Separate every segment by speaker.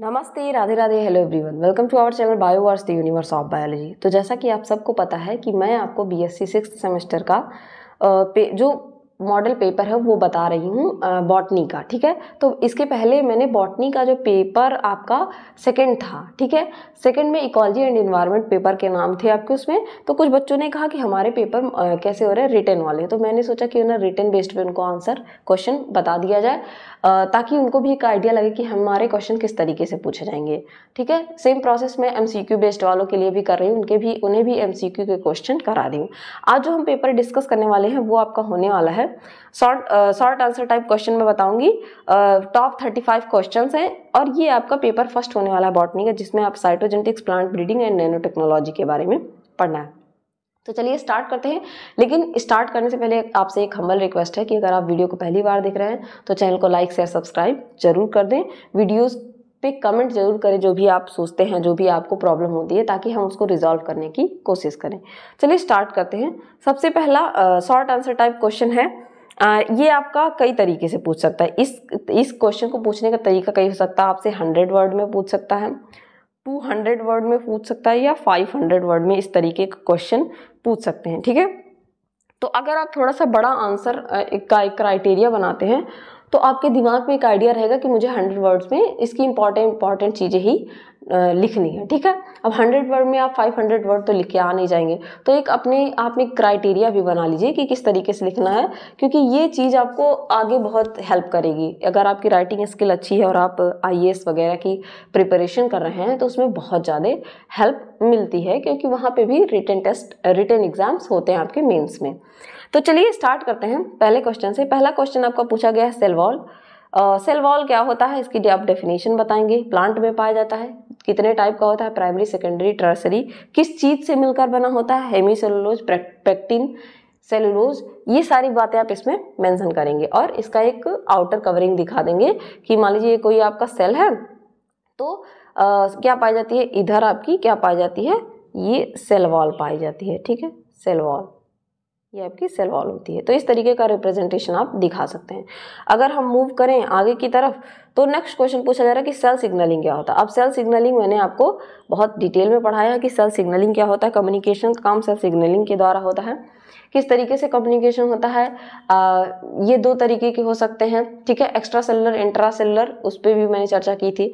Speaker 1: नमस्ते Radhe Radhe hello everyone welcome to our channel Bioverse the universe of biology तो जैसा कि आप सबको पता है कि मैं आपको बीएससी सिक्स सेमेस्टर का पे जो मॉडल पेपर है वो बता रही हूँ बॉटनी का ठीक है तो इसके पहले मैंने बॉटनी का जो पेपर आपका सेकंड था ठीक है सेकंड में इकोलॉजी एंड इन्वायरमेंट पेपर के नाम थे आपके उसमें तो कुछ बच्चों ने कहा कि हमारे पेपर आ, कैसे हो रहे हैं रिटर्न वाले तो मैंने सोचा कि उन्हें रिटर्न बेस्ड पे उनको आंसर क्वेश्चन बता दिया जाए आ, ताकि उनको भी एक आइडिया लगे कि हमारे क्वेश्चन किस तरीके से पूछे जाएंगे ठीक है सेम प्रोसेस मैं एम बेस्ड वालों के लिए भी कर रही हूँ उनके भी उन्हें भी एम के क्वेश्चन करा रही हूँ आज जो हम पेपर डिस्कस करने वाले हैं वो आपका होने वाला है short short answer type question में बताऊंगी टॉप थर्टी फाइव क्वेश्चन हैं और ये आपका पेपर फर्स्ट होने वाला है बॉटनी का जिसमें आप cytogenetics plant breeding and nano technology के बारे में पढ़ना है तो चलिए स्टार्ट करते हैं लेकिन स्टार्ट करने से पहले आपसे एक हम्बल रिक्वेस्ट है कि अगर आप वीडियो को पहली बार देख रहे हैं तो चैनल को लाइक शेयर सब्सक्राइब जरूर कर दें वीडियोज़ पे कमेंट ज़रूर करें जो भी आप सोचते हैं जो भी आपको प्रॉब्लम होती है ताकि हम उसको रिजॉल्व करने की कोशिश करें चलिए स्टार्ट करते हैं सबसे पहला शॉर्ट आंसर टाइप क्वेश्चन है आ, ये आपका कई तरीके से पूछ सकता है इस इस क्वेश्चन को पूछने का तरीका कई हो सकता है आपसे हंड्रेड वर्ड में पूछ सकता है टू हंड्रेड वर्ड में पूछ सकता है या फाइव हंड्रेड वर्ड में इस तरीके का क्वेश्चन पूछ सकते हैं ठीक है तो अगर आप थोड़ा सा बड़ा आंसर का एक क्राइटेरिया बनाते हैं तो आपके दिमाग में एक आइडिया रहेगा कि मुझे हंड्रेड वर्ड्स में इसकी इंपॉर्टेंट इंपॉर्टेंट चीज़ें ही लिखनी है ठीक है अब हंड्रेड वर्ड में आप फाइव हंड्रेड वर्ड तो लिख के आ नहीं जाएंगे तो एक अपने आप में क्राइटेरिया भी बना लीजिए कि किस तरीके से लिखना है क्योंकि ये चीज़ आपको आगे बहुत हेल्प करेगी अगर आपकी राइटिंग स्किल अच्छी है और आप आई वगैरह की प्रिपरेशन कर रहे हैं तो उसमें बहुत ज़्यादा हेल्प मिलती है क्योंकि वहाँ पर भी रिटर्न टेस्ट रिटर्न एग्ज़ाम्स होते हैं आपके मेन्स में तो चलिए स्टार्ट करते हैं पहले क्वेश्चन से पहला क्वेश्चन आपका पूछा गया है सेलवॉल सेलवॉल क्या होता है इसकी आप डेफिनेशन बताएंगे प्लांट में पाया जाता है कितने टाइप का होता है प्राइमरी सेकेंडरी टर्सरी किस चीज़ से मिलकर बना होता है हेमी सेलुलोज पैक्टिन सेलुलोज ये सारी बातें आप इसमें मेंशन करेंगे और इसका एक आउटर कवरिंग दिखा देंगे कि मान लीजिए कोई आपका सेल है तो आ, क्या पाई जाती है इधर आपकी क्या पाई जाती है ये सेलवॉल पाई जाती है ठीक है सेलवॉल ये आपकी सेल वॉल होती है तो इस तरीके का रिप्रेजेंटेशन आप दिखा सकते हैं अगर हम मूव करें आगे की तरफ तो नेक्स्ट क्वेश्चन पूछा जा रहा है कि सेल सिग्नलिंग क्या होता है अब सेल सिग्नलिंग मैंने आपको बहुत डिटेल में पढ़ाया है कि सेल सिग्नलिंग क्या होता है कम्युनिकेशन का काम सेल सिग्नलिंग के द्वारा होता है किस तरीके से कम्युनिकेशन होता है आ, ये दो तरीके के हो सकते हैं ठीक है एक्स्ट्रा सेलर इंट्रा सेलर उस पर भी मैंने चर्चा की थी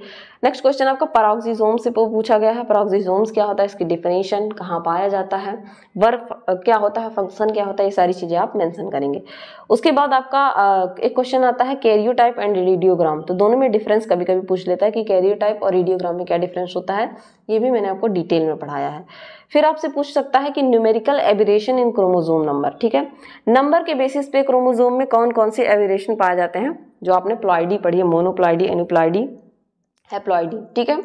Speaker 1: नेक्स्ट क्वेश्चन आपका पराक्सीजोम से पूछा गया है पराक्सीजोम्स क्या होता है इसकी डिफिनेशन कहाँ पाया जाता है वर्क क्या होता है फंक्शन क्या होता है ये सारी चीज़ें आप मैंसन करेंगे उसके बाद आपका आ, एक क्वेश्चन आता है कैरियो टाइप एंड रेडियोग्राम तो दोनों में डिफरेंस कभी कभी पूछ लेता है कि कैरियर टाइप और रेडियोग्राम में क्या डिफरेंस होता है ये भी मैंने आपको डिटेल में पढ़ाया है फिर आपसे पूछ सकता है कि numerical aberration in chromosome number ठीक है नंबर के बेसिस पे क्रोमोजोम में कौन कौन से एबिरेशन पाए जाते हैं जो आपने प्लॉयडी पढ़ी है मोनोप्लॉइडी एनुप्लॉइडी हैप्लॉयडी ठीक है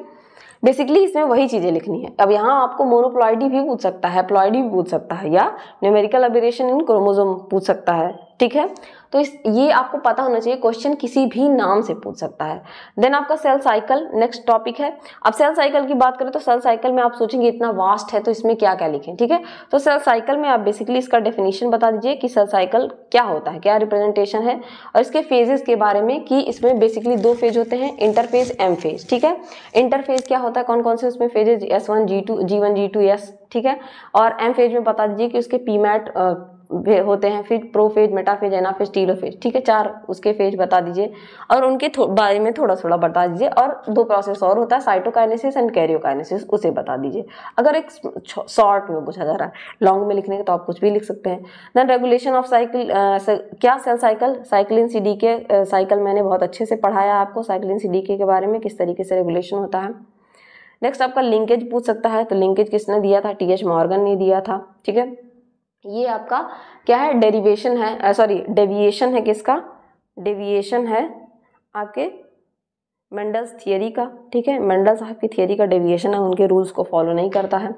Speaker 1: बेसिकली इसमें वही चीज़ें लिखनी है अब यहाँ आपको मोनोप्लॉइडी भी पूछ सकता है प्लॉयडी भी पूछ सकता है या न्यूमेरिकल अबिरेशन इन क्रोमोजोम पूछ सकता है ठीक है तो इस ये आपको पता होना चाहिए क्वेश्चन किसी भी नाम से पूछ सकता है देन आपका सेल साइकिल नेक्स्ट टॉपिक है अब सेल साइकिल की बात करें तो सेल साइकिल में आप सोचेंगे इतना वास्ट है तो इसमें क्या क्या लिखें ठीक है तो सेल साइकिल में आप बेसिकली इसका डेफिनेशन बता दीजिए कि सेल साइकिल क्या होता है क्या रिप्रेजेंटेशन है और इसके फेजेस के बारे में कि इसमें बेसिकली दो फेज होते हैं इंटरफेज एम फेज ठीक है इंटरफेज क्या होता है कौन कौन से उसमें phases S one G two G one G two S ठीक है और एम फेज में बता दीजिए कि उसके पी मैट होते हैं फिर प्रोफेज मेटाफेज एनाफेज टीलोफेज ठीक है चार उसके फेज बता दीजिए और उनके बारे में थोड़ा थोड़ा बता दीजिए और दो प्रोसेस और होता है साइटोकाइनेसिस एंड कैरियोकाइनेसिस उसे बता दीजिए अगर एक शॉर्ट में पूछा जा रहा है लॉन्ग में लिखने का तो आप कुछ भी लिख सकते हैं देन रेगुलेशन ऑफ साइकिल क्या cell cycle cyclin C D के साइकिल मैंने बहुत अच्छे से पढ़ाया आपको साइक्लिन सी डी के बारे में किस तरीके से रेगुलेशन होता है नेक्स्ट आपका लिंकेज पूछ सकता है तो लिंकेज किसने दिया था टी एच मॉर्गन ने दिया था ठीक है ये आपका क्या है डेरिवेशन है सॉरी डेविएशन है किसका डेविएशन है आपके मेंडल्स थियोरी का ठीक है मेंडल साहब की थियोरी का डेविएशन है उनके रूल्स को फॉलो नहीं करता है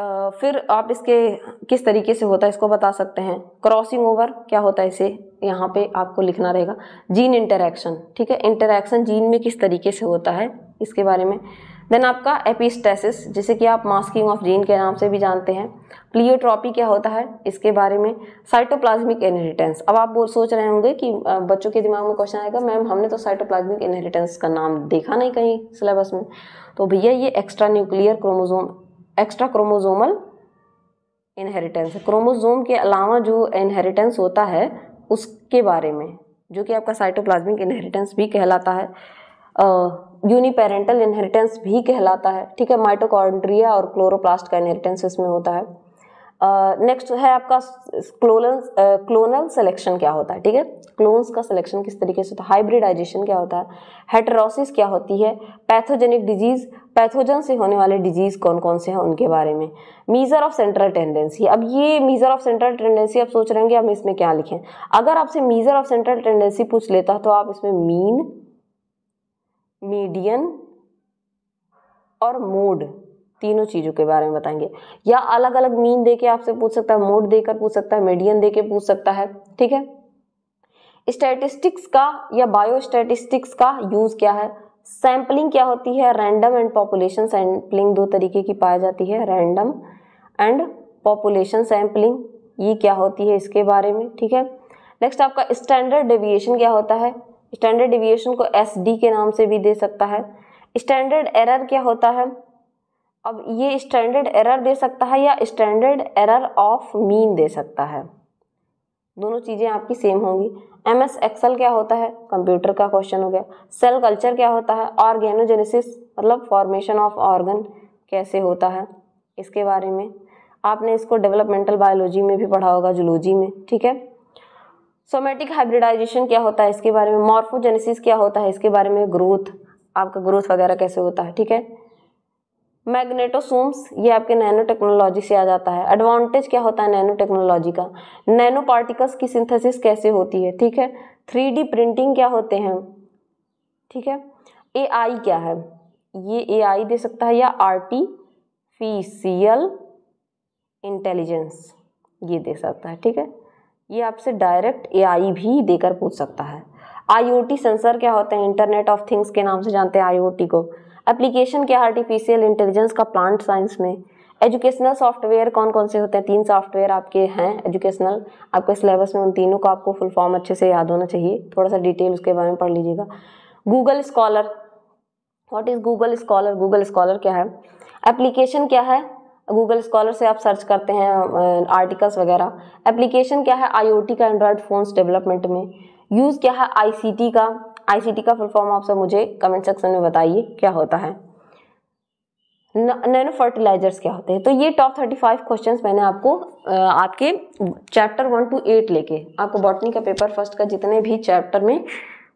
Speaker 1: आ, फिर आप इसके किस तरीके से होता है इसको बता सकते हैं क्रॉसिंग ओवर क्या होता है इसे यहाँ पे आपको लिखना रहेगा जीन इंटरेक्शन ठीक है इंटरेक्शन जीन में किस तरीके से होता है इसके बारे में देन आपका एपिस्टेसिस जिसे कि आप मास्किंग ऑफ जीन के नाम से भी जानते हैं प्लियोट्रॉपी क्या होता है इसके बारे में साइटोप्लाज्मिक इनहेरिटेंस अब आप बोल सोच रहे होंगे कि बच्चों के दिमाग में क्वेश्चन आएगा मैम हमने तो साइटोप्लाज्मिक इनहेरिटेंस का नाम देखा नहीं कहीं सिलेबस में तो भैया ये extra nuclear chromosome extra chromosomal inheritance chromosome के अलावा जो इनहेरिटेंस होता है उसके बारे में जो कि आपका साइटोप्लाज्मिक इनहेरिटेंस भी कहलाता है यूनिपेरेंटल इनहेरिटेंस भी कहलाता है ठीक है माइटोकॉन्ड्रिया और क्लोरोप्लास्ट का इनहेरिटेंस इसमें होता है नेक्स्ट uh, है आपका क्लोनल क्लोनल सिलेक्शन क्या होता है ठीक है क्लोन्स का सिलेक्शन किस तरीके से होता है हाइब्रिडाइजेशन क्या होता है हेटरोसिस क्या होती है पैथोजेनिक डिजीज पैथोजन से होने वाले डिजीज कौन कौन से हैं उनके बारे में मीज़र ऑफ सेंट्रल टेंडेंसी अब ये मीज़र ऑफ सेंट्रल टेंडेंसी आप सोच रहे कि हम इसमें क्या लिखें अगर आपसे मीज़र ऑफ सेंट्रल टेंडेंसी पूछ लेता तो आप इसमें मीन मीडियन और मोड तीनों चीज़ों के बारे में बताएंगे या अलग अलग मीन दे के आपसे पूछ सकता है मोड देकर पूछ सकता है मीडियन दे के पूछ सकता है ठीक है स्टैटिस्टिक्स का या बायो स्टैटिस्टिक्स का यूज़ क्या है सैम्पलिंग क्या होती है रैंडम एंड पॉपुलेशन सैम्पलिंग दो तरीके की पाई जाती है रैंडम एंड पॉपुलेशन सैम्पलिंग ये क्या होती है इसके बारे में ठीक है नेक्स्ट आपका स्टैंडर्ड डेविएशन क्या होता है स्टैंडर्ड डिविएशन को एस डी के नाम से भी दे सकता है स्टैंडर्ड एरर क्या होता है अब ये स्टैंडर्ड एरर दे सकता है या स्टैंडर्ड एरर ऑफ मीन दे सकता है दोनों चीज़ें आपकी सेम होंगी एम एस एक्सल क्या होता है कंप्यूटर का क्वेश्चन हो गया सेल कल्चर क्या होता है ऑर्गेनोजेनेसिस मतलब फॉर्मेशन ऑफ ऑर्गन कैसे होता है इसके बारे में आपने इसको डेवलपमेंटल बायोलॉजी में भी पढ़ा होगा जुलोजी में ठीक है सोमेटिक हाइब्रिडाइजेशन क्या होता है इसके बारे में मॉर्फोजेनेसिस क्या होता है इसके बारे में ग्रोथ आपका ग्रोथ वगैरह कैसे होता है ठीक है मैग्नेटोसोम्स ये आपके नैनो टेक्नोलॉजी से आ जाता है एडवांटेज क्या होता है नैनो टेक्नोलॉजी का नैनो पार्टिकल्स की सिंथेसिस कैसे होती है ठीक है थ्री डी प्रिंटिंग क्या होते हैं ठीक है ए आई क्या है ये ए आई दे सकता है या आर्टिफिशियल इंटेलिजेंस ये दे सकता है ठीक है ये आपसे डायरेक्ट एआई भी देकर पूछ सकता है आईओटी सेंसर क्या होते हैं इंटरनेट ऑफ थिंग्स के नाम से जानते हैं आईओटी को एप्लीकेशन क्या आर्टिफिशियल इंटेलिजेंस का प्लांट साइंस में एजुकेशनल सॉफ्टवेयर कौन कौन से होते हैं तीन सॉफ्टवेयर आपके हैं एजुकेशनल आपके सिलेबस में उन तीनों को आपको फुल फॉर्म अच्छे से याद होना चाहिए थोड़ा सा डिटेल उसके बारे में पढ़ लीजिएगा Google Scholar what is Google Scholar Google Scholar क्या है एप्लीकेशन क्या है गूगल स्कॉलर से आप सर्च करते हैं आर्टिकल्स वगैरह एप्लीकेशन क्या है आईओटी का एंड्रॉयड फोन्स डेवलपमेंट में यूज़ क्या है आईसीटी का आईसीटी का फुल फॉर्म आप सब मुझे कमेंट सेक्शन में बताइए क्या होता है नैनो फर्टिलाइजर्स क्या होते हैं तो ये टॉप थर्टी फाइव क्वेश्चन मैंने आपको आपके चैप्टर वन टू एट लेके आपको बॉटनी का पेपर फर्स्ट का जितने भी चैप्टर में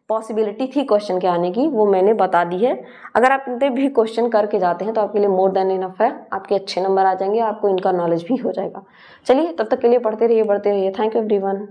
Speaker 1: पॉसिबिलिटी थी क्वेश्चन के आने की वो मैंने बता दी है अगर आप भी क्वेश्चन करके जाते हैं तो आपके लिए मोर देन इनफ है आपके अच्छे नंबर आ जाएंगे आपको इनका नॉलेज भी हो जाएगा चलिए तब तक के लिए पढ़ते रहिए पढ़ते रहिए थैंक यू वन